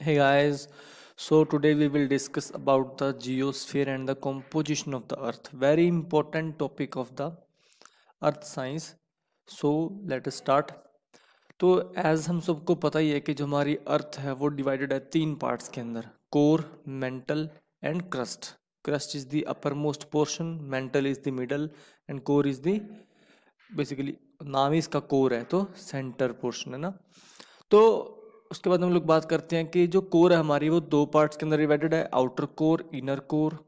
hey guys so today we will discuss about the geosphere and the composition of the earth very important topic of the earth science so let us start तो as हम सबको पता ही है कि जो हमारी अर्थ है वो डिवाइडेड है तीन पार्ट्स के अंदर core mantle and crust crust is the upper most portion mantle is the middle and core is the basically नाम ही इसका कोर है तो सेंटर पोर्शन है ना तो उसके बाद हम लोग बात करते हैं कि जो कोर है हमारी वो दो पार्ट्स के अंदर डिवाइडेड है आउटर कोर इनर कोर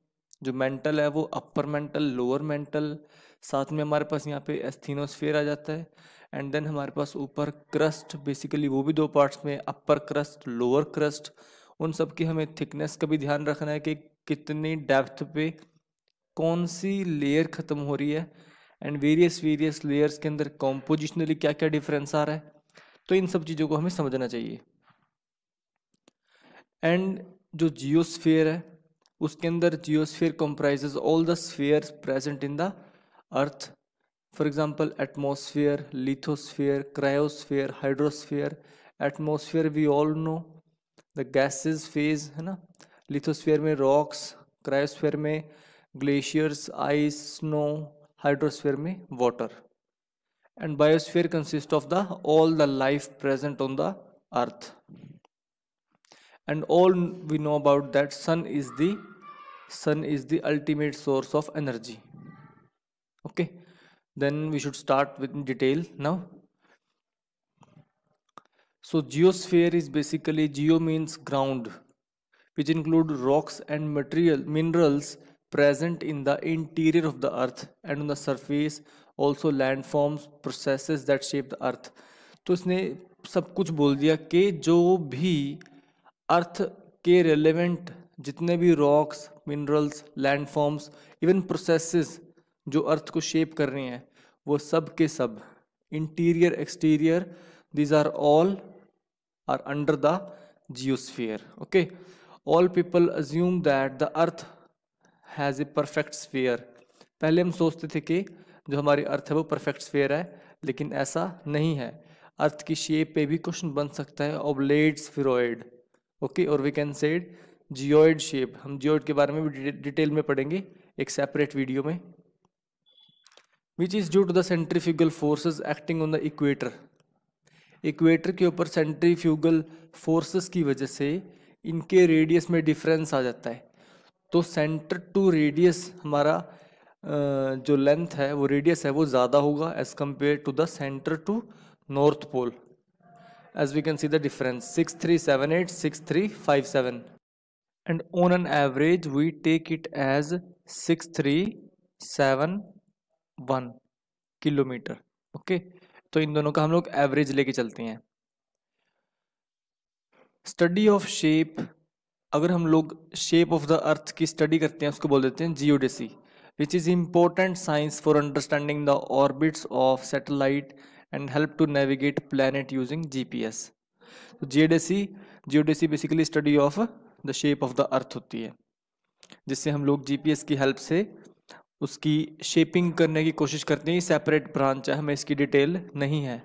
जो मेंटल है वो अपर मेंटल लोअर मेंटल साथ में हमारे पास यहाँ पे एस्थीनोस्फेयर आ जाता है एंड देन हमारे पास ऊपर क्रस्ट बेसिकली वो भी दो पार्ट्स में अपर क्रस्ट लोअर क्रस्ट उन सब की हमें थिकनेस का भी ध्यान रखना है कि कितनी डेप्थ पे कौन सी लेयर ख़त्म हो रही है एंड वेरियस वेरियस लेयर्स के अंदर कॉम्पोजिशनली क्या क्या डिफरेंस आ रहा है तो इन सब चीज़ों को हमें समझना चाहिए एंड जो जियोस्फेयर है उसके अंदर geosphere comprises all the sphere present in the earth for example atmosphere lithosphere cryosphere hydrosphere atmosphere we all know the gases phase है ना लिथोस्फेयर में रॉक्स क्रायोस्फेयर में ग्लेशियर्स आइस स्नो हाइड्रोस्फेयर में water and biosphere consists of the all the life present on the earth and all we know about that sun is the sun is the ultimate source of energy okay then we should start with detail now so geosphere is basically geo means ground which include rocks and material minerals present in the interior of the earth and on the surface also landforms processes that shape the earth तो इसने सब कुछ बोल दिया कि जो भी अर्थ के रेलिवेंट जितने भी rocks minerals landforms even processes जो अर्थ को शेप कर रहे हैं वो सब के सब interior exterior these are all are under the geosphere okay all people assume that the earth has a perfect sphere पहले हम सोचते थे कि जो हमारी अर्थ है वो परफेक्ट स्फेयर है लेकिन ऐसा नहीं है अर्थ की शेप पे भी क्वेश्चन बन सकता है ओबलेड स्फीरोइड ओके और we can said geoid shape हम जियोइड के बारे में भी डिटेल में पढ़ेंगे एक सेपरेट वीडियो में which is due to the centrifugal forces acting on the equator equator के ऊपर सेंट्रीफ्यूगल फोर्सेस की वजह से इनके रेडियस में डिफरेंस आ जाता है तो सेंटर टू रेडियस हमारा जो लेंथ है वो रेडियस है वो ज़्यादा होगा as compare to the centre to north pole as we can see the difference six three seven eight six three five seven and on an average we take it as six three seven one kilometer okay तो इन दोनों का हम लोग average लेके चलते हैं study of shape अगर हम लोग शेप ऑफ द अर्थ की स्टडी करते हैं उसको बोल देते हैं geodesy which is important science for understanding the orbits of satellite and help to navigate planet using G P S geodesy geodesy basically study of the shape of the earth होती है जिससे हम लोग जी पी एस की help से उसकी shaping करने की कोशिश करते हैं ये सेपरेट ब्रांच है हमें इसकी डिटेल नहीं है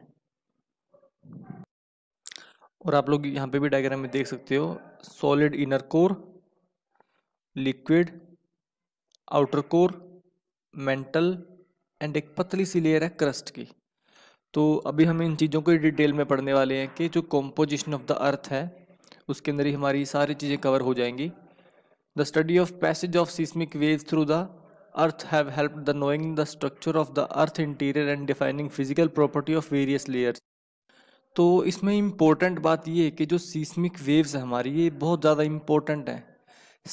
और आप लोग यहाँ पे भी डायग्राम में देख सकते हो solid inner core liquid outer core mantle and एक पतली सी लेयर है क्रस्ट की तो अभी हम इन चीज़ों को डिटेल में पढ़ने वाले हैं कि जो कॉम्पोजिशन ऑफ द अर्थ है उसके अंदर ही हमारी सारी चीज़ें कवर हो जाएंगी the study of passage of seismic wave through the earth have help the knowing the structure of the earth interior and defining physical property of various layers तो इसमें इम्पोर्टेंट बात ये है कि जो सीस्मिक वेव्स है हमारी ये बहुत ज़्यादा इम्पोर्टेंट है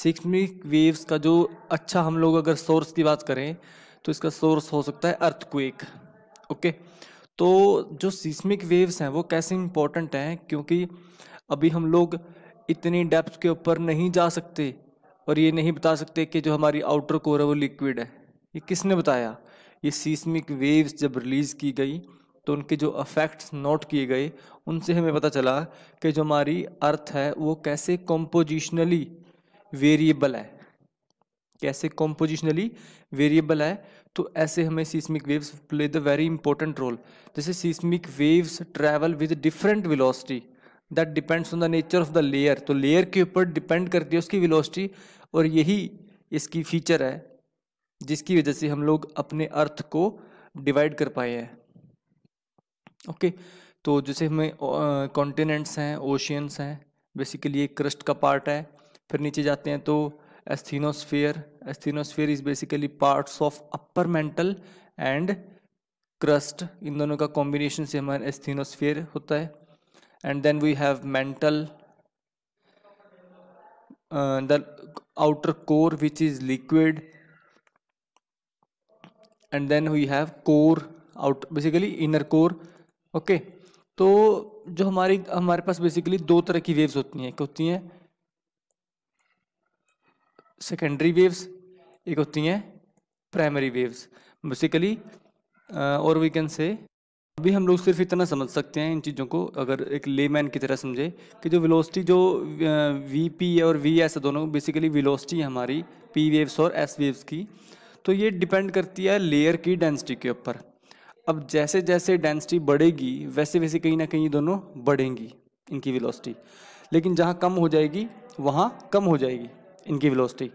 सीस्मिक वेव्स का जो अच्छा हम लोग अगर सोर्स की बात करें तो इसका सोर्स हो सकता है अर्थक्वेक ओके तो जो सीस्मिक वेव्स हैं वो कैसे इम्पोर्टेंट हैं क्योंकि अभी हम लोग इतनी डेप्थ के ऊपर नहीं जा सकते और ये नहीं बता सकते कि जो हमारी आउटर कोर है वो लिक्विड है ये किसने बताया ये सीस्मिक वेव्स जब रिलीज़ की गई तो उनके जो अफेक्ट्स नोट किए गए उनसे हमें पता चला कि जो हमारी अर्थ है वो कैसे कॉम्पोजिशनली वेरिएबल है कैसे कॉम्पोजिशनली वेरिएबल है तो ऐसे हमें seismic waves play the very important role जैसे seismic waves travel with different velocity that depends on the nature of the layer तो लेयर के ऊपर डिपेंड करती है उसकी विलोसिटी और यही इसकी फीचर है जिसकी वजह से हम लोग अपने अर्थ को डिवाइड कर पाए हैं ओके तो जैसे हमें कॉन्टिनेंट्स हैं ओशियंस हैं बेसिकली एक क्रस्ट का पार्ट है फिर नीचे जाते हैं तो asthenosphere asthenosphere is basically parts of upper mantle and crust इन दोनों का कॉम्बिनेशन से हमारा एस्थीनोस्फेयर होता है and then we have mantle the outer core which is liquid and then we have core out basically inner core okay तो जो हमारी हमारे पास बेसिकली दो तरह की वेव्स होती हैं एक होती हैं सेकेंडरी वेव्स एक होती हैं प्राइमरी वेव्स बेसिकली और वी कैन से अभी हम लोग सिर्फ इतना समझ सकते हैं इन चीज़ों को अगर एक लेमैन की तरह समझे कि जो वेलोसिटी जो वी पी और वी एस दोनों बेसिकली वेलोसिटी है हमारी पी वेव्स और एस वेव्स की तो ये डिपेंड करती है लेयर की डेंसिटी के ऊपर अब जैसे जैसे डेंसिटी बढ़ेगी वैसे वैसे कहीं ना कहीं दोनों बढ़ेंगी इनकी विलोसिटी लेकिन जहाँ कम हो जाएगी वहाँ कम हो जाएगी इनकी विलोसिटी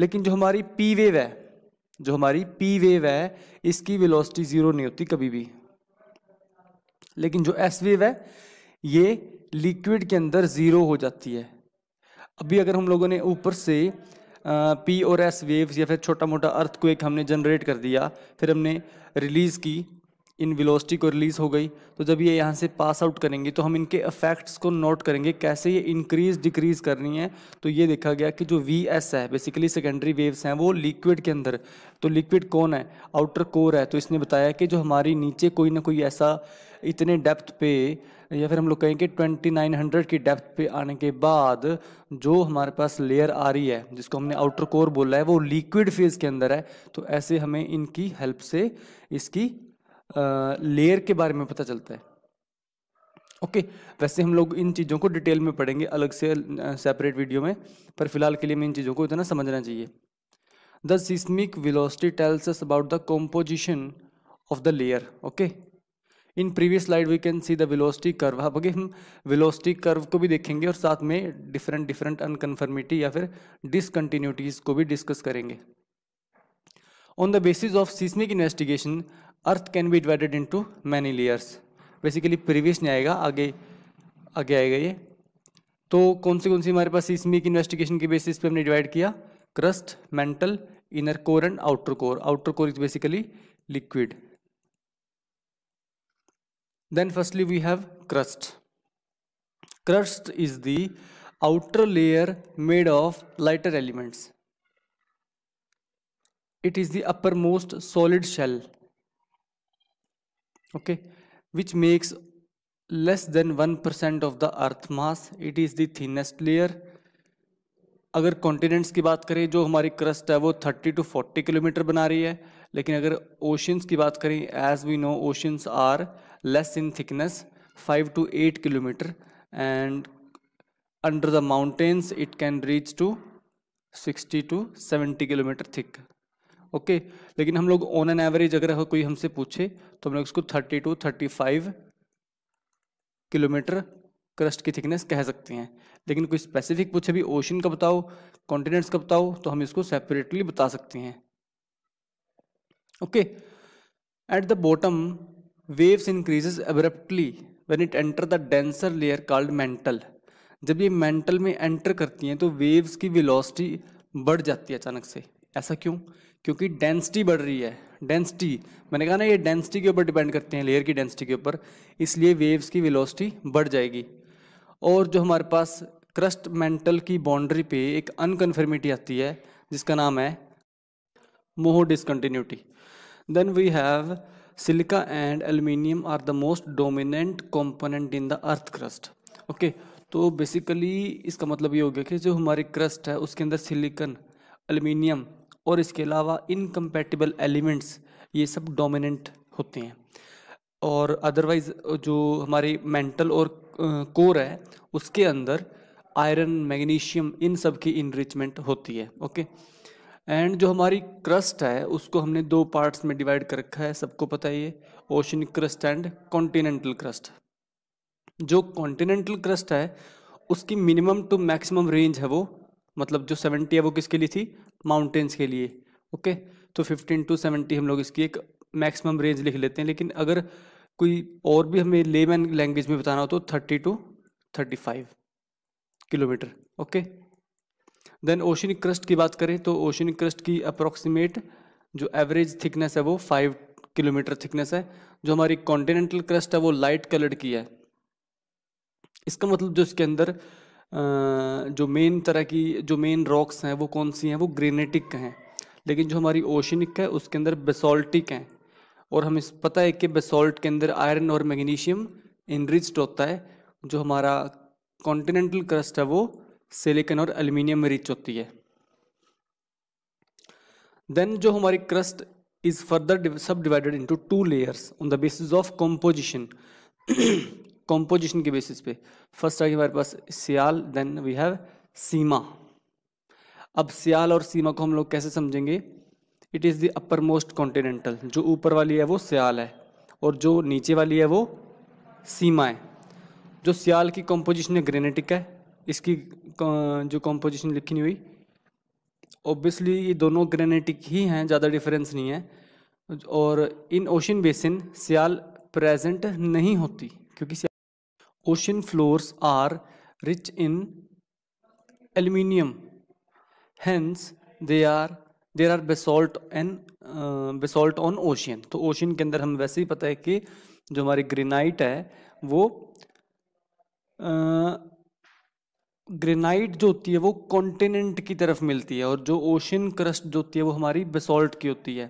लेकिन जो हमारी पी वेव है जो हमारी पी वेव है इसकी विलोसिटी ज़ीरो नहीं होती कभी भी लेकिन जो एस वेव है ये लिक्विड के अंदर ज़ीरो हो जाती है अभी अगर हम लोगों ने ऊपर से पी और एस वेव्स या फिर छोटा मोटा अर्थ को एक हमने जनरेट कर दिया फिर हमने रिलीज़ की इन वेलोसिटी को रिलीज़ हो गई तो जब ये यहाँ से पास आउट करेंगे तो हम इनके इफेक्ट्स को नोट करेंगे कैसे ये इंक्रीज डिक्रीज़ करनी है तो ये देखा गया कि जो वी एस है बेसिकली सेकेंडरी वेव्स हैं वो लिक्विड के अंदर तो लिक्विड कौन है आउटर कोर है तो इसने बताया कि जो हमारी नीचे कोई ना कोई ऐसा इतने डेप्थ पे या फिर हम लोग कहें कि हंड्रेड की डेप्थ पे आने के बाद जो हमारे पास लेयर आ रही है जिसको हमने आउटर कोर बोला है वो लिक्विड फेज़ के अंदर है तो ऐसे हमें इनकी हेल्प से इसकी लेयर के बारे में पता चलता है ओके okay, वैसे हम लोग इन चीज़ों को डिटेल में पढ़ेंगे अलग से सेपरेट वीडियो में पर फिलहाल के लिए मैं इन चीज़ों को इतना समझना चाहिए the seismic velocity tells us about the composition of the layer okay in previous slide we can see the velocity curve अब हम विलोसिटी कर्व को भी देखेंगे और साथ में डिफरेंट डिफरेंट अनकन्फर्मिटी या फिर डिसकंटिन्यूटीज़ को भी डिस्कस करेंगे on the basis of seismic investigation earth can be divided into many layers basically previous नहीं आएगा आगे आगे आएगा ये तो कौन से कौन सी हमारे पास इसमें इन्वेस्टिगेशन के बेसिस पे हमने डिवाइड किया crust mantle inner core and outer core outer core is basically liquid firstly we have crust crust is the outer layer made of lighter elements it is the upper most solid shell okay which makes less than 1% of the earth mass it is the thinnest layer अगर continents की बात करें जो हमारी crust है वो 30 to 40 kilometre बना रही है लेकिन अगर ओशंस की बात करें as we know oceans are less in thickness 5 to 8 kilometer and under the mountains it can reach to 60 to 70 kilometer thick okay लेकिन हम लोग ऑन एन एवरेज अगर कोई हमसे पूछे तो हम लोग इसको thirty to thirty five kilometer crust की थिकनेस कह सकते हैं लेकिन कोई स्पेसिफिक पूछे भी ओशन का बताओ कॉन्टिनेंट्स का बताओ तो हम इसको सेपरेटली बता सकते हैं okay at the bottom waves increases abruptly when it enter the denser layer called mantle जब ये मेंटल में एंटर करती हैं तो वेव्स की विलोसिटी बढ़ जाती है अचानक से ऐसा क्यों क्योंकि डेंसिटी बढ़ रही है डेंसिटी मैंने कहा ना ये डेंसिटी के ऊपर डिपेंड करते हैं लेयर की डेंसिटी के ऊपर इसलिए वेव्स की वेलोसिटी बढ़ जाएगी और जो हमारे पास क्रस्ट मेंटल की बाउंड्री पे एक अनकन्फर्मिटी आती है जिसका नाम है Moho discontinuity then we have silica and aluminium are the most dominant component in the earth crust okay तो बेसिकली इसका मतलब ये हो गया कि जो हमारी क्रस्ट है उसके अंदर सिलिकन एल्यूमिनियम और इसके अलावा इनकम्पेटिबल एलिमेंट्स ये सब डोमिनेंट होते हैं और अदरवाइज जो हमारे मेंटल और कोर है उसके अंदर आयरन मैग्नीशियम इन सब की इनरिचमेंट होती है ओके एंड जो हमारी क्रस्ट है उसको हमने दो पार्ट्स में डिवाइड कर रखा है सबको पता ही है oceanic crust and continental crust जो कॉन्टिनेंटल क्रस्ट है उसकी मिनिमम टू मैक्सिमम रेंज है वो मतलब जो सेवेंटी है वो किसके लिए थी माउंटेन्स के लिए ओके तो फिफ्टीन टू सेवेंटी हम लोग इसकी एक मैक्सिमम रेंज लिख लेते हैं लेकिन अगर कोई और भी हमें लेमैन लैंग्वेज में बताना हो तो thirty to thirty five kilometer okay then ocean crust की बात करें तो ओशन क्रस्ट की अप्रोक्सीमेट जो एवरेज थिकनेस है वो फाइव किलोमीटर थिकनेस है जो हमारी कॉन्टिनेंटल क्रस्ट है वो लाइट कलर की है इसका मतलब जो इसके अंदर जो मेन तरह की जो मेन रॉक्स हैं वो कौन सी हैं वो ग्रेनेटिक हैं लेकिन जो हमारी ओशनिक है उसके अंदर बेसोल्टिक हैं और हमें पता है कि बेसोल्ट के अंदर आयरन और मैग्नीशियम इनरिच्ड होता है जो हमारा कॉन्टिनेंटल क्रस्ट है वो सिलिकन और एल्यूमिनियम में रिच होती है देन जो हमारी crust is further sub divided into two layers on the basis of composition composition के बेसिस पे फर्स्ट आगे हमारे पास sial then we have sima अब सियाल और सीमा को हम लोग कैसे समझेंगे it is the upper most continental जो ऊपर वाली है वो सियाल है और जो नीचे वाली है वो सीमा है जो सियाल की कॉम्पोजिशन है ग्रेनेटिक है इसकी जो कॉम्पोजिशन लिखी नहीं हुई ऑब्वियसली ये दोनों ग्रेनेटिक ही हैं ज़्यादा डिफरेंस नहीं है और इन ओशन बेसिन सियाल प्रेजेंट नहीं होती क्योंकि ocean floors are rich in aluminium. Hence, they are there are basalt and basalt on ocean तो ओशियन के अंदर हम वैसे ही पता है कि जो हमारी ग्रेनाइट है वो ग्रेनाइट uh, जो होती है वो कॉन्टिनेंट की तरफ मिलती है और जो ओशियन क्रस्ट जो होती है वो हमारी बेसोल्ट की होती है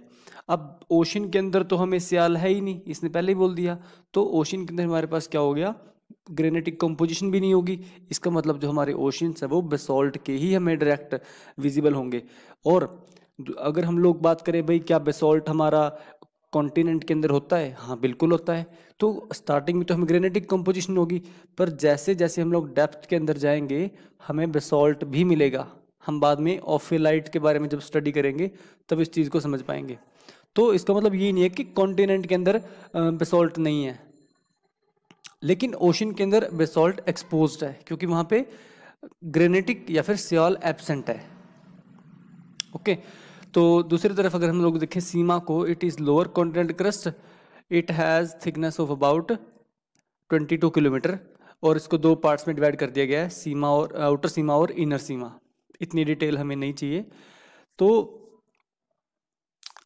अब ओशियन के अंदर तो हमें सियाल है ही नहीं इसने पहले ही बोल दिया तो ओशियन के अंदर हमारे पास क्या हो गया ग्रेनेटिक कंपोजिशन भी नहीं होगी इसका मतलब जो हमारे ओशंस हैं वो बेसॉल्ट के ही हमें डायरेक्ट विजिबल होंगे और अगर हम लोग बात करें भाई क्या बेसॉल्ट हमारा कॉन्टिनेंट के अंदर होता है हाँ बिल्कुल होता है तो स्टार्टिंग में तो हमें ग्रेनेटिक कंपोजिशन होगी पर जैसे जैसे हम लोग डेप्थ के अंदर जाएंगे हमें बेसॉल्ट भी मिलेगा हम बाद में ऑफिलाइट के बारे में जब स्टडी करेंगे तब इस चीज़ को समझ पाएंगे तो इसका मतलब ये नहीं है कि कॉन्टिनेंट के अंदर बेसॉल्ट नहीं है लेकिन ओशन के अंदर बेसॉल्ट एक्सपोज है क्योंकि वहां पे ग्रेनेटिक या फिर सियाल एबसेंट है ओके तो दूसरी तरफ अगर हम लोग देखें सीमा को it is lower continent crust it has thickness of about 22 kilometer और इसको दो पार्ट्स में डिवाइड कर दिया गया है सीमा और आउटर सीमा और इनर सीमा इतनी डिटेल हमें नहीं चाहिए तो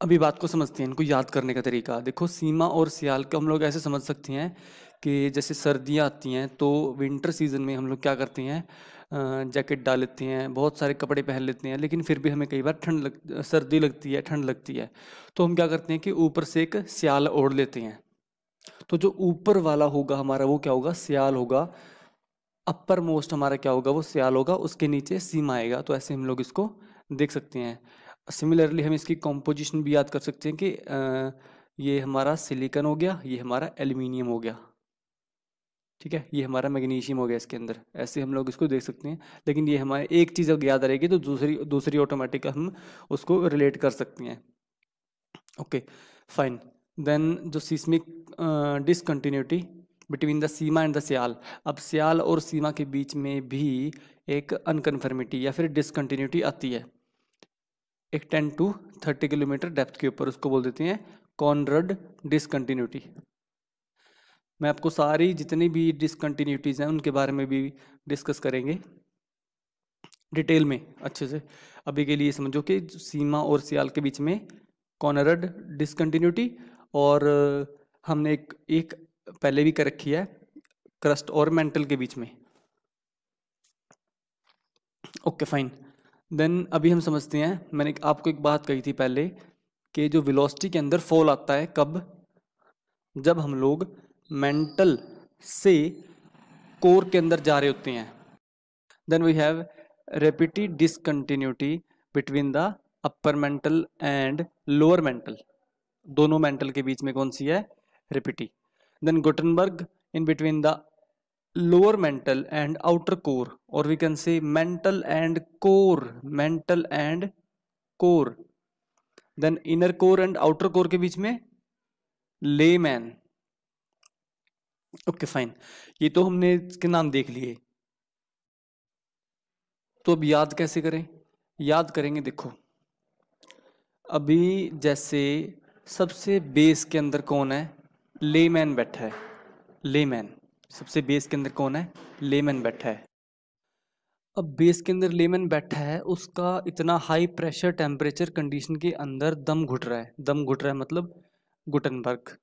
अभी बात को समझते हैं इनको याद करने का तरीका देखो सीमा और सियाल को हम लोग ऐसे समझ सकते हैं कि जैसे सर्दियाँ आती हैं तो विंटर सीज़न में हम लोग क्या करते हैं जैकेट डाल लेते हैं बहुत सारे कपड़े पहन लेते हैं लेकिन फिर भी हमें कई बार ठंड लग सर्दी लगती है ठंड लगती है तो हम क्या करते हैं कि ऊपर से एक सियाल ओढ़ लेते हैं तो जो ऊपर वाला होगा हमारा वो क्या होगा सियाल होगा अपर मोस्ट हमारा क्या होगा वो सियाल होगा उसके नीचे सीमा आएगा तो ऐसे हम लोग इसको देख सकते हैं सिमिलरली हम इसकी कॉम्पोजिशन भी याद कर सकते हैं कि ये हमारा सिलिकन हो गया ये हमारा एल्यूमिनियम हो गया ठीक है ये हमारा मैग्नीशियम हो गया इसके अंदर ऐसे हम लोग इसको देख सकते हैं लेकिन ये हमारे एक चीज़ अगर याद रहेगी तो दूसरी दूसरी ऑटोमेटिक हम उसको रिलेट कर सकते हैं ओके फाइन देन जो seismic discontinuity between the sima and the sial अब सियाल और सीमा के बीच में भी एक अनकन्फर्मिटी या फिर डिसकंटिन्यूटी आती है एक ten to thirty kilometer depth के ऊपर उसको बोल देते हैं कॉनरड डिसकंटिन्यूटी मैं आपको सारी जितनी भी डिसकंटिन्यूटीज़ हैं उनके बारे में भी डिस्कस करेंगे डिटेल में अच्छे से अभी के लिए समझो कि सीमा और सियाल के बीच में कॉनरड डिसकंटिन्यूटी और हमने एक एक पहले भी कर रखी है क्रस्ट और मेंटल के बीच में ओके फाइन देन अभी हम समझते हैं मैंने आपको एक बात कही थी पहले कि जो विलोसिटी के अंदर फॉल आता है कब जब हम लोग मेंटल से कोर के अंदर जा रहे होते हैं then we have Repetti discontinuity between the upper mantle and lower mantle दोनों मेंटल के बीच में कौन सी है Repetti then Gutenberg in between the lower mental and outer core or we can say mental and core mental and core then inner core and outer core के बीच में ले मैन ओके फाइन ये तो हमने इसके नाम देख लिए तो अब याद कैसे करें याद करेंगे देखो अभी जैसे सबसे बेस के अंदर कौन है लेमैन बैठा है लेमैन सबसे बेस के अंदर कौन है लेमन बैठा है अब बेस के अंदर लेमन बैठा है उसका इतना हाई प्रेशर टेम्परेचर कंडीशन के अंदर दम घुट रहा है दम घुट रहा है मतलब गुटनबर्ग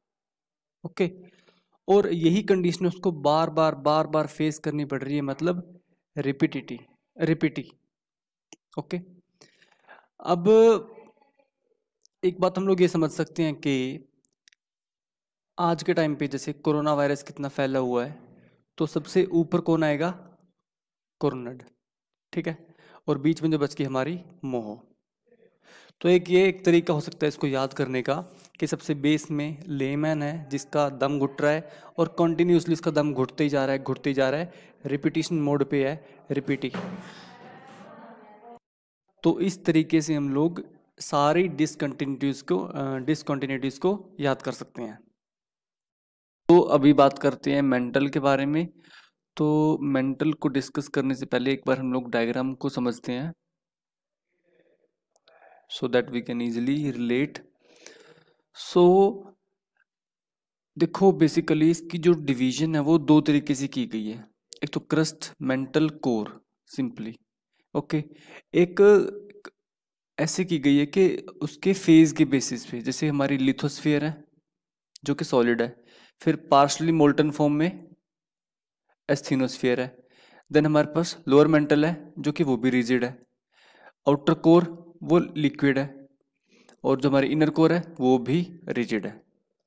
ओके और यही कंडीशन उसको बार बार बार बार फेस करनी पड़ रही है मतलब रिपीटिटी रिपीटी ओके अब एक बात हम लोग ये समझ सकते हैं कि आज के टाइम पे जैसे कोरोना वायरस कितना फैला हुआ है तो सबसे ऊपर कौन आएगा कोरोनड ठीक है और बीच में जो बच गई हमारी मोह तो एक ये एक तरीका हो सकता है इसको याद करने का कि सबसे बेस में लेमैन है जिसका दम घुट रहा है और कंटिन्यूसली इसका दम घुटते ही जा रहा है घुटते ही जा रहा है रिपीटिशन मोड पे है रिपीटिंग तो इस तरीके से हम लोग सारी डिसकंटिन्यूटीज़ को डिसकंटिन्यूटीज़ को याद कर सकते हैं तो अभी बात करते हैं मेंटल के बारे में तो मेंटल को डिस्कस करने से पहले एक बार हम लोग डायग्राम को समझते हैं so that we can easily relate so देखो बेसिकली इसकी जो डिवीजन है वो दो तरीके से की गई है एक तो crust mantle core simply okay एक ऐसे की गई है कि उसके फेज के बेसिस पे जैसे हमारी लिथोस्फियर है जो कि सॉलिड है फिर पार्शली मोल्टन फॉर्म में एस्थीनोस्फियर है देन हमारे पास लोअर मेंटल है जो कि वो भी रिजिड है आउटर कोर वो लिक्विड है और जो हमारी इनर कोर है वो भी रिजिड है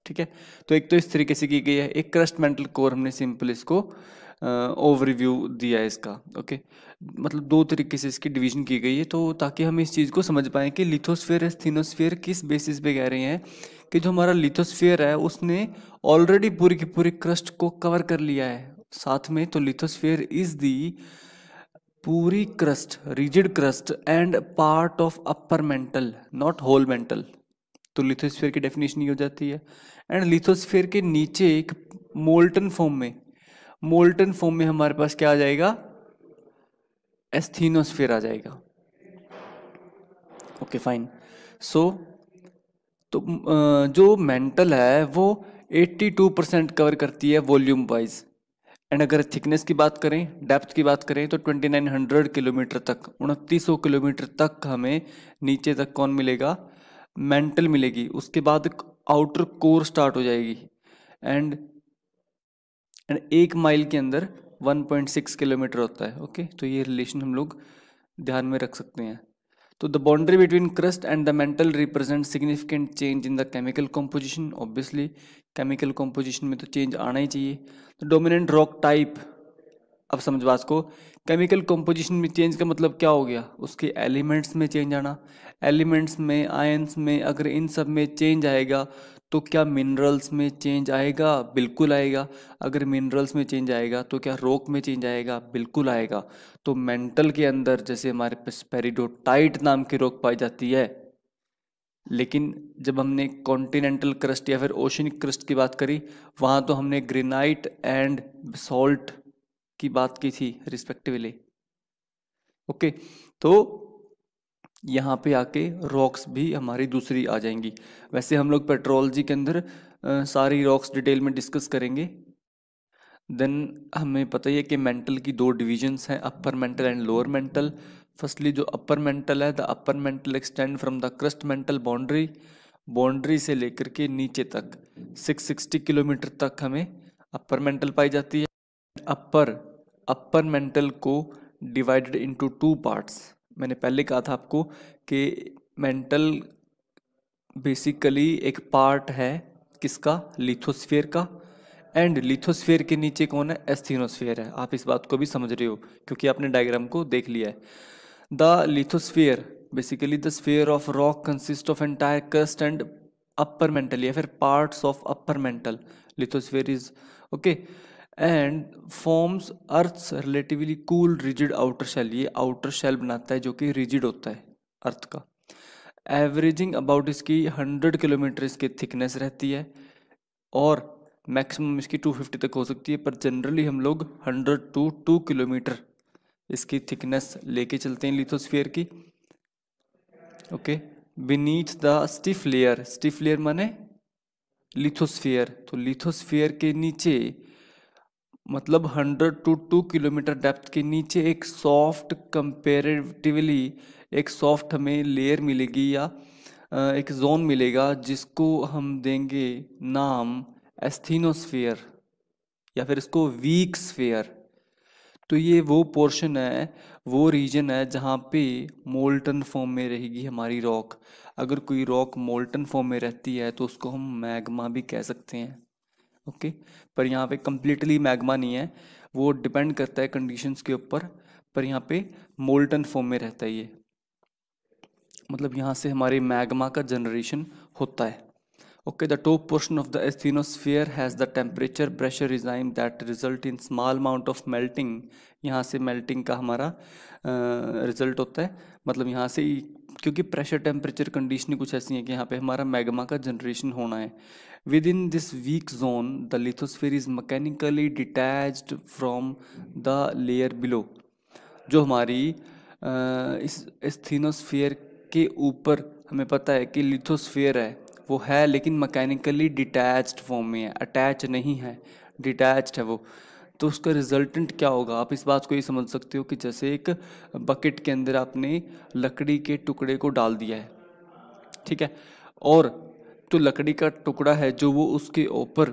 ठीक है तो एक तो इस तरीके से की गई है एक क्रस्ट मेंटल कोर हमने सिंपल इसको ओवरव्यू दिया है इसका ओके मतलब दो तरीके से इसकी डिवीजन की गई है तो ताकि हम इस चीज़ को समझ पाएँ कि लिथोस्फेयर थीनोस्फेयर किस बेसिस पे कह रहे हैं कि जो हमारा लिथोस्फेयर है उसने ऑलरेडी पूरी की पूरी क्रस्ट को कवर कर लिया है साथ में तो लिथोस्फेयर इज़ दी पूरी crust rigid crust and part of upper mantle not whole mantle तो लिथोस्फेयर की डेफिनेशन ये हो जाती है एंड लिथोस्फेयर के नीचे एक मोल्टन फॉर्म में मोल्टन फॉर्म में हमारे पास क्या आ जाएगा एस्थीनोस्फेयर आ जाएगा ओके फाइन सो तो जो मेंटल है वो 82 परसेंट कवर करती है वॉल्यूम वाइज एंड अगर थिकनेस की बात करें डेप्थ की बात करें तो 2900 किलोमीटर तक उनतीस किलोमीटर तक हमें नीचे तक कौन मिलेगा मेंटल मिलेगी उसके बाद आउटर कोर स्टार्ट हो जाएगी एंड एंड एक माइल के अंदर 1.6 किलोमीटर होता है ओके तो ये रिलेशन हम लोग ध्यान में रख सकते हैं तो the boundary between crust and the mantle represent significant change in the chemical composition obviously chemical composition में तो चेंज आना ही चाहिए द डोमिनेंट रॉक टाइप अब समझ बात को केमिकल कॉम्पोजिशन में चेंज का मतलब क्या हो गया उसके एलिमेंट्स में चेंज आना एलिमेंट्स में आयंस में अगर इन सब में चेंज आएगा तो क्या मिनरल्स में चेंज आएगा बिल्कुल आएगा अगर मिनरल्स में चेंज आएगा तो क्या रोक में चेंज आएगा बिल्कुल आएगा तो मेंटल के अंदर जैसे हमारे पास पेरिडोटाइट नाम की रोक पाई जाती है लेकिन जब हमने कॉन्टिनेंटल क्रस्ट या फिर ओशनिक क्रस्ट की बात करी वहाँ तो हमने ग्रेनाइट एंड सॉल्ट की बात की थी रिस्पेक्टिवली ओके तो यहाँ पे आके रॉक्स भी हमारी दूसरी आ जाएंगी वैसे हम लोग पेट्रोलॉजी के अंदर सारी रॉक्स डिटेल में डिस्कस करेंगे देन हमें पता ही है कि मेंटल की दो डिविजन्स हैं upper mantle and lower mantle firstly जो अपर मेंटल है the upper mantle extend from the crust mantle boundary boundary से लेकर के नीचे तक 660 किलोमीटर तक हमें अपर मेंटल पाई जाती है अपर अपर मेंटल को डिवाइडेड इनटू टू पार्ट्स मैंने पहले कहा था आपको कि मेंटल बेसिकली एक पार्ट है किसका लिथोस्फीयर का एंड लिथोस्फेयर के नीचे कौन है एस्थीनोस्फेयर है आप इस बात को भी समझ रहे हो क्योंकि आपने डायग्राम को देख लिया है the lithosphere basically the sphere of rock consist of entire crust and upper mantle या फिर parts of upper mantle lithosphere is okay and forms earth's relatively cool rigid outer shell ये आउटर शेल बनाता है जो कि rigid होता है earth का एवरेजिंग अबाउट इसकी हंड्रेड किलोमीटर इसकी थिकनेस रहती है और मैक्सिमम इसकी टू फिफ्टी तक हो सकती है पर जनरली हम लोग हंड्रेड टू टू किलोमीटर इसकी थिकनेस लेके चलते हैं लिथोस्फीयर की okay beneath the stiff layer stiff layer माने लिथोस्फीयर तो लिथोस्फीयर के नीचे मतलब 100 टू 2 किलोमीटर डेप्थ के नीचे एक सॉफ्ट कंपेरेटिवली एक सॉफ्ट हमें लेयर मिलेगी या एक जोन मिलेगा जिसको हम देंगे नाम एस्थीनोस्फेयर या फिर इसको वीक स्फेयर तो ये वो पोर्शन है वो रीजन है जहाँ पे मोल्टन फॉर्म में रहेगी हमारी रॉक अगर कोई रॉक मोल्टन फॉर्म में रहती है तो उसको हम मैग्मा भी कह सकते हैं ओके पर यहाँ पे कम्प्लीटली मैग्मा नहीं है वो डिपेंड करता है कंडीशंस के ऊपर पर यहाँ पे मोल्टन फॉर्म में रहता है ये मतलब यहाँ से हमारे मैग्मा का जनरेशन होता है okay the top portion of the asthenosphere has the temperature pressure regime that result in small amount of melting यहाँ से मेल्टिंग का हमारा रिजल्ट होता है मतलब यहाँ से क्योंकि प्रेशर टेम्परेचर कंडीशन कुछ ऐसी है कि यहाँ पे हमारा मैग्मा का जनरेशन होना है within this weak zone the lithosphere is mechanically detach from the layer below जो हमारी इस एस्थीनोस्फीयर के ऊपर हमें पता है कि लिथोस्फेयर है वो है लेकिन मकैनिकली डिटैच्ड फॉर्म में है अटैच नहीं है डिटैच्ड है वो तो उसका रिजल्टेंट क्या होगा आप इस बात को ये समझ सकते हो कि जैसे एक बकेट के अंदर आपने लकड़ी के टुकड़े को डाल दिया है ठीक है और जो तो लकड़ी का टुकड़ा है जो वो उसके ऊपर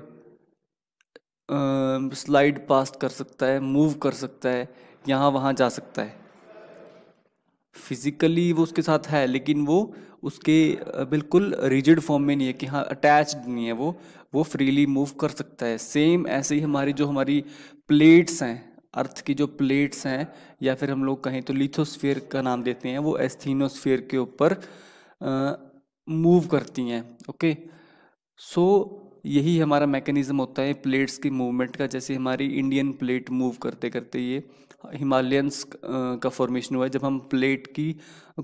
स्लाइड पास कर सकता है मूव कर सकता है यहाँ वहाँ जा सकता है फिजिकली वो उसके साथ है लेकिन वो उसके बिल्कुल रिजिड फॉर्म में नहीं है कि हाँ अटैच्ड नहीं है वो वो फ्रीली मूव कर सकता है सेम ऐसे ही हमारी जो हमारी प्लेट्स हैं अर्थ की जो प्लेट्स हैं या फिर हम लोग कहें तो लिथोस्फीयर का नाम देते हैं वो एस्थीनोस्फीयर के ऊपर मूव करती हैं ओके सो यही हमारा मैकेनिज़्म होता है प्लेट्स की मूवमेंट का जैसे हमारी इंडियन प्लेट मूव करते करते ये हिमालयंस का फॉर्मेशन हुआ है जब हम प्लेट की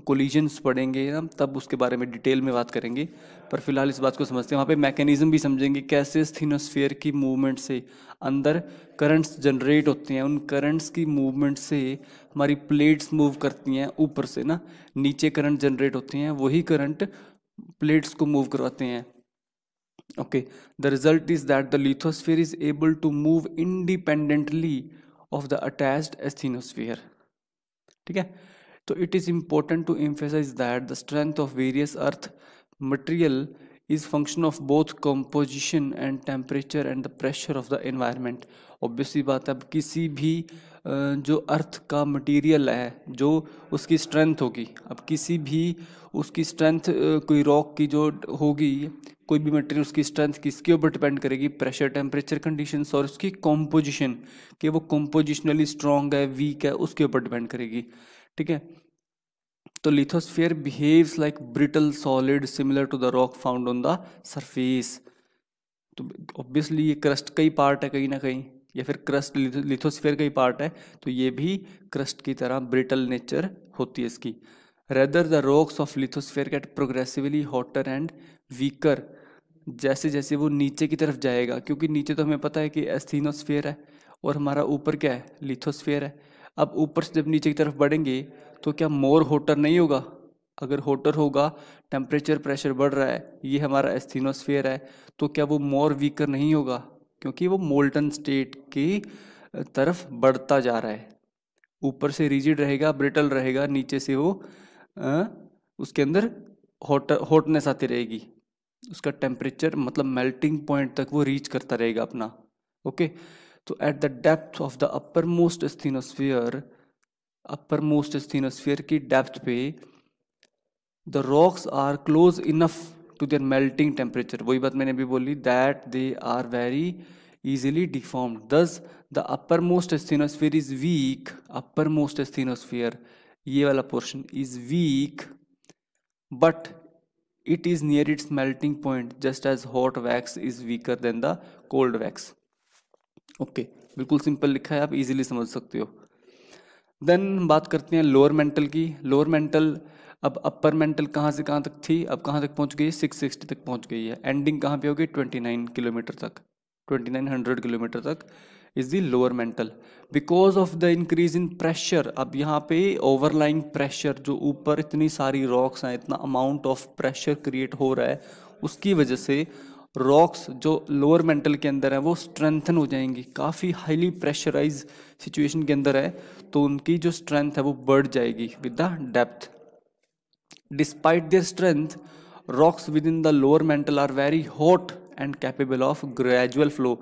कोलिजन्स पढ़ेंगे ना तब उसके बारे में डिटेल में बात करेंगे पर फिलहाल इस बात को समझते हैं वहाँ पे मैकेनिज़्म भी समझेंगे कैसे स्थिनोस्फेयर की मूवमेंट से अंदर करंट्स जनरेट होते हैं उन करंट्स की मूवमेंट से हमारी प्लेट्स मूव करती हैं ऊपर से ना नीचे करंट जनरेट होते हैं वही करंट प्लेट्स को मूव करवाते हैं okay the result is that the lithosphere is able to move independently of the attached asthenosphere ठीक है तो it is important to emphasise that the strength of various earth material is function of both composition and temperature and the pressure of the environment obviously बात है अब किसी भी जो अर्थ का मटेरियल है जो उसकी स्ट्रेंथ होगी अब किसी भी उसकी स्ट्रेंथ कोई रॉक की जो होगी कोई भी मटेरियल उसकी स्ट्रेंथ किसके ऊपर डिपेंड करेगी प्रेशर टेम्परेचर कंडीशन और उसकी कॉम्पोजिशन कि वो कॉम्पोजिशनली स्ट्रॉन्ग है वीक है उसके ऊपर डिपेंड करेगी ठीक है तो lithosphere behaves like brittle solid similar to the rock found on the surface तो ऑब्वियसली ये क्रस्ट का ही पार्ट है कहीं ना कहीं या फिर क्रस्ट लिथोस्फेयर का ही पार्ट है तो ये भी क्रस्ट की तरह ब्रिटल नेचर होती है इसकी rather the rocks of lithosphere get progressively hotter and weaker जैसे जैसे वो नीचे की तरफ जाएगा क्योंकि नीचे तो हमें पता है कि एस्थीनोस्फेयर है और हमारा ऊपर क्या है लिथोस्फेयर है अब ऊपर से जब नीचे की तरफ बढ़ेंगे तो क्या मोर होटर नहीं होगा अगर होटर होगा टेम्परेचर प्रेशर बढ़ रहा है ये हमारा एस्थीनोस्फेयर है तो क्या वो मोर वीकर नहीं होगा क्योंकि वो मोल्टन स्टेट की तरफ बढ़ता जा रहा है ऊपर से रिजिड रहेगा ब्रिटल रहेगा नीचे से वो आ, उसके अंदर हॉट हॉटनेस आती रहेगी उसका टेम्परेचर मतलब मेल्टिंग पॉइंट तक वो रीच करता रहेगा अपना ओके तो at the depth of the upper most asthenosphere upper most asthenosphere की डेप्थ पे the rocks are close enough to their melting temperature वही बात मैंने अभी बोली that they are very easily deformed thus the upper most asthenosphere is weak upper most asthenosphere ये वाला portion is weak but it is near its melting point just as hot wax is weaker than the cold wax okay बिल्कुल simple लिखा है आप easily समझ सकते हो then बात करते हैं लोअर मेंटल की लोअर मेंटल अब अपर मेंटल कहाँ से कहाँ तक थी अब कहाँ तक पहुँच गई सिक्स सिक्सटी तक पहुँच गई है एंडिंग कहाँ पे होगी ट्वेंटी नाइन किलोमीटर तक ट्वेंटी नाइन हंड्रेड किलोमीटर तक is the lower mantle because of the increase in pressure अब यहाँ पे ओवरलाइंग प्रेशर जो ऊपर इतनी सारी रॉक्स हैं इतना अमाउंट ऑफ प्रेशर क्रिएट हो रहा है उसकी वजह से रॉक्स जो लोअर मेंटल के अंदर है वो स्ट्रेंथन हो जाएंगी काफ़ी हाईली प्रेशराइज सिचुएशन के अंदर है तो उनकी जो स्ट्रेंथ है वो बढ़ जाएगी with the depth Despite their strength, rocks within the lower mantle are very hot and capable of gradual flow.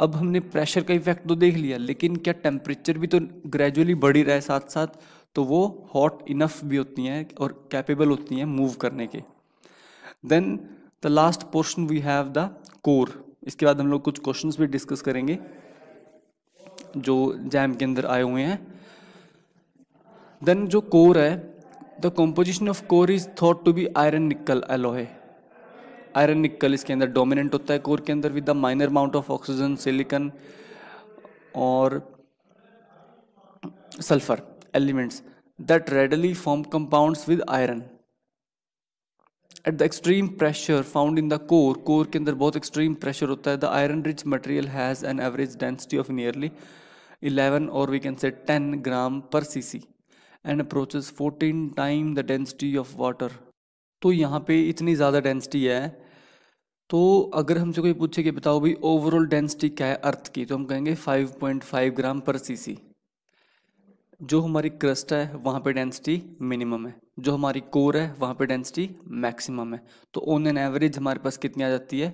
अब हमने प्रेशर का इफेक्ट तो देख लिया लेकिन क्या टेम्परेचर भी तो ग्रेजुअली बढ़ी रहा है साथ साथ तो वो हॉट इनफ भी होती हैं और कैपेबल होती हैं मूव करने के then the last portion we have the core इसके बाद हम लोग कुछ क्वेश्चंस भी डिस्कस करेंगे जो जैम के अंदर आए हुए हैं देन जो कोर है the composition of core is thought to be iron nickel alloy iron nickel इसके अंदर डोमिनेंट होता है कोर के अंदर with the minor amount of oxygen silicon और sulphur elements that readily form compound with iron at the extreme pressure found in the core core के अंदर बहुत एक्सट्रीम प्रेशर होता है the iron rich material has an average density of nearly eleven और we can say ten gram per C C and approaches 14 time the density of water तो यहाँ पे इतनी ज़्यादा डेंसिटी है तो अगर हमसे कोई पूछे कि बताओ भाई ओवरऑल डेंसिटी क्या है अर्थ की तो हम कहेंगे 5.5 ग्राम पर सीसी जो हमारी क्रस्ट है वहाँ पे डेंसिटी मिनिमम है जो हमारी कोर है वहाँ पे डेंसिटी मैक्सिमम है तो ऑन एन एवरेज हमारे पास कितनी आ जाती है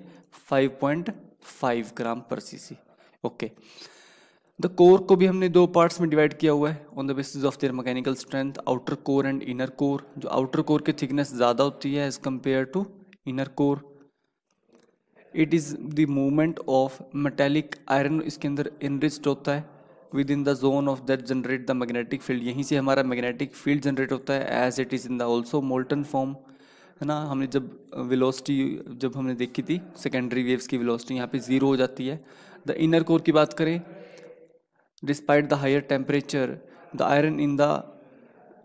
5.5 gram per CC okay okay. The core को भी हमने दो पार्ट्स में डिवाइड किया हुआ है on the basis of their mechanical strength outer core and inner core जो आउटर कोर की थिकनेस ज़्यादा होती है as compare to inner core it is the movement of metallic iron इसके अंदर इनरिच्ड होता है within the zone of that generate the magnetic field यहीं से हमारा मैग्नेटिक फील्ड जनरेट होता है as it is in the also molten form है ना हमने जब विलोसिटी जब हमने देखी थी सेकेंडरी वेव्स की विलोसिटी यहाँ पे ज़ीरो हो जाती है द इनर कोर की बात करें Despite the higher temperature, the iron in the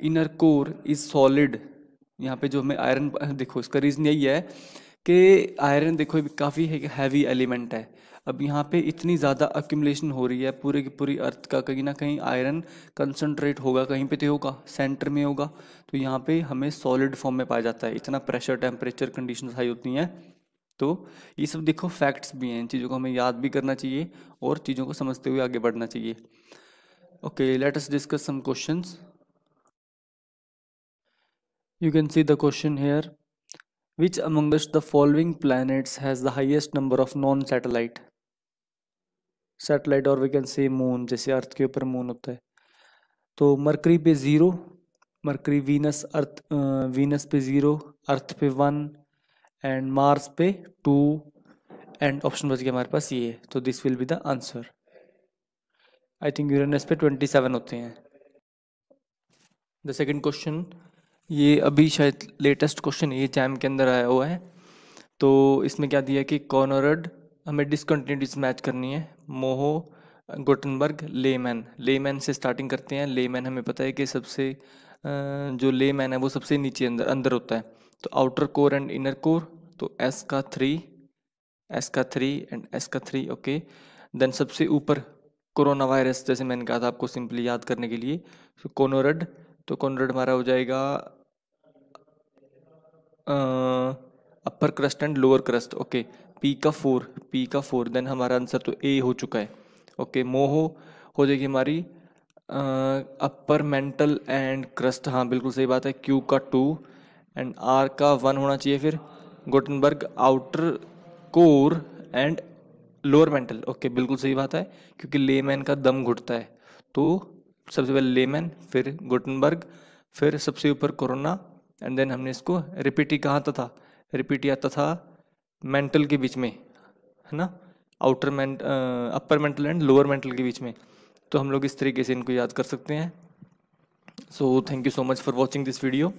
inner core is solid. यहाँ पे जो हमें आयरन देखो इसका रीज़न यही है कि आयरन देखो काफ़ी हैवी एलिमेंट है अब यहाँ पे इतनी ज़्यादा अक्यूमलेशन हो रही है पूरे की पूरी अर्थ का कहीं ना कहीं आयरन कंसनट्रेट होगा कहीं पे तो होगा सेंटर में होगा तो यहाँ पे हमें सॉलिड फॉर्म में पाया जाता है इतना प्रेशर टेम्परेचर कंडीशन हाई होती हैं तो ये सब देखो फैक्ट्स भी हैं चीज़ों को हमें याद भी करना चाहिए और चीज़ों को समझते हुए आगे बढ़ना चाहिए okay let's discuss some question you can see the question here which amongst the following planets has the highest number of non satellite satellite और वी कैन सी मून जैसे अर्थ के ऊपर मून होता है तो मरकरी पे zero Mercury Venus Earth Venus पे zero Earth पे वन एंड मार्स पे टू एंड ऑप्शन बच गया हमारे पास ये तो this will be the answer I think Uranus पे ट्वेंटी सेवन होते हैं द सेकेंड क्वेश्चन ये अभी शायद लेटेस्ट क्वेश्चन ये जैम के अंदर आया हुआ है तो इसमें क्या दिया कि कॉर्नरड हमें डिसकंटिन्यूटीज मैच करनी है मोहो गोटनबर्ग लेमैन लेमैन से स्टार्टिंग करते हैं लेमैन हमें पता है कि सबसे जो लेमैन है वो सबसे नीचे अंदर अंदर होता है तो outer core and inner core तो एस का थ्री एस का थ्री एंड एस का थ्री ओके देन सबसे ऊपर कोरोना वायरस जैसे मैंने कहा था आपको सिंपली याद करने के लिए तो कोनोरड तो कोनोरड हमारा हो जाएगा upper crust and lower crust okay P का फोर पी का फोर देन हमारा आंसर तो ए हो चुका है ओके मोहो हो जाएगी हमारी अपर मेंटल एंड क्रस्ट हाँ बिल्कुल सही बात है क्यू का टू एंड आर का वन होना चाहिए फिर Gutenberg outer core and lower mantle okay बिल्कुल सही बात है क्योंकि लेमैन का दम घुटता है तो सबसे पहले लेमैन फिर गोटनबर्ग फिर सबसे ऊपर कोरोना एंड देन हमने इसको रिपीटी कहाँ था, था रिपीटी आता था मेंटल के बीच में है ना आउटर मेंट upper mantle and lower mantle के बीच में तो हम लोग इस तरीके से इनको याद कर सकते हैं so thank you so much for watching this video